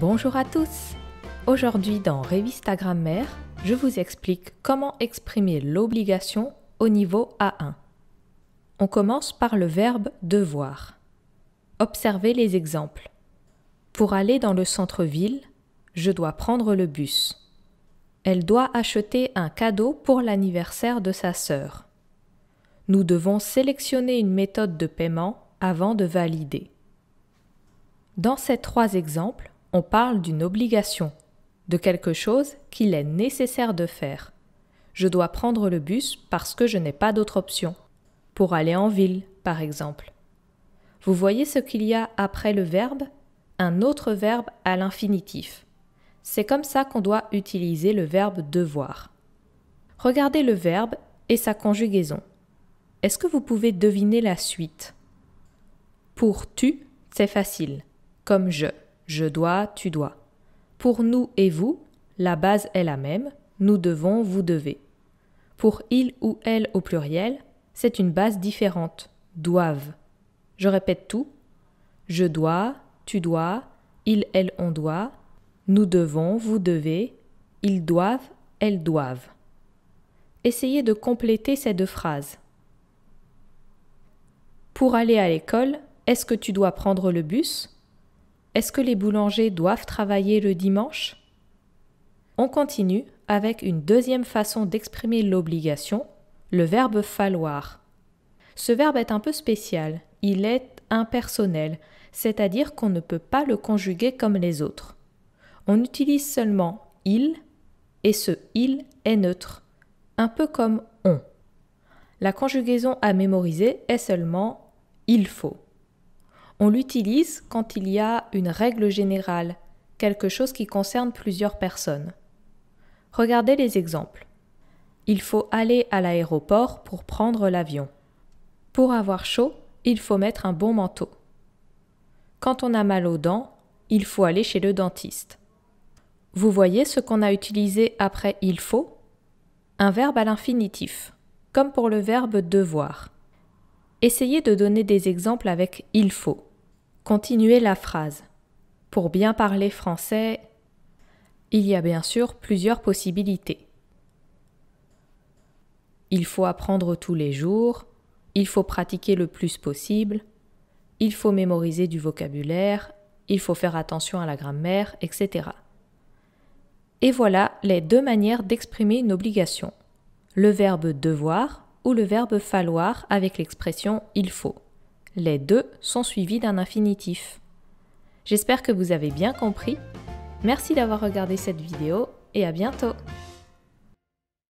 Bonjour à tous Aujourd'hui dans Révista Grammaire, je vous explique comment exprimer l'obligation au niveau A1. On commence par le verbe devoir. Observez les exemples. Pour aller dans le centre-ville, je dois prendre le bus. Elle doit acheter un cadeau pour l'anniversaire de sa sœur. Nous devons sélectionner une méthode de paiement avant de valider. Dans ces trois exemples, on parle d'une obligation, de quelque chose qu'il est nécessaire de faire. Je dois prendre le bus parce que je n'ai pas d'autre option, pour aller en ville, par exemple. Vous voyez ce qu'il y a après le verbe Un autre verbe à l'infinitif. C'est comme ça qu'on doit utiliser le verbe devoir. Regardez le verbe et sa conjugaison. Est-ce que vous pouvez deviner la suite Pour tu, c'est facile, comme je je dois, tu dois. Pour nous et vous, la base est la même, nous devons, vous devez. Pour il ou elle au pluriel, c'est une base différente, doivent. Je répète tout. Je dois, tu dois, il, elle, on doit, nous devons, vous devez, ils doivent, elles doivent. Essayez de compléter ces deux phrases. Pour aller à l'école, est-ce que tu dois prendre le bus est-ce que les boulangers doivent travailler le dimanche On continue avec une deuxième façon d'exprimer l'obligation, le verbe falloir. Ce verbe est un peu spécial, il est impersonnel, c'est-à-dire qu'on ne peut pas le conjuguer comme les autres. On utilise seulement il et ce il est neutre, un peu comme on. La conjugaison à mémoriser est seulement il faut. On l'utilise quand il y a une règle générale, quelque chose qui concerne plusieurs personnes. Regardez les exemples. Il faut aller à l'aéroport pour prendre l'avion. Pour avoir chaud, il faut mettre un bon manteau. Quand on a mal aux dents, il faut aller chez le dentiste. Vous voyez ce qu'on a utilisé après il faut Un verbe à l'infinitif, comme pour le verbe devoir. Essayez de donner des exemples avec il faut. Continuez la phrase. Pour bien parler français, il y a bien sûr plusieurs possibilités. Il faut apprendre tous les jours, il faut pratiquer le plus possible, il faut mémoriser du vocabulaire, il faut faire attention à la grammaire, etc. Et voilà les deux manières d'exprimer une obligation, le verbe devoir ou le verbe falloir avec l'expression il faut. Les deux sont suivis d'un infinitif. J'espère que vous avez bien compris. Merci d'avoir regardé cette vidéo et à bientôt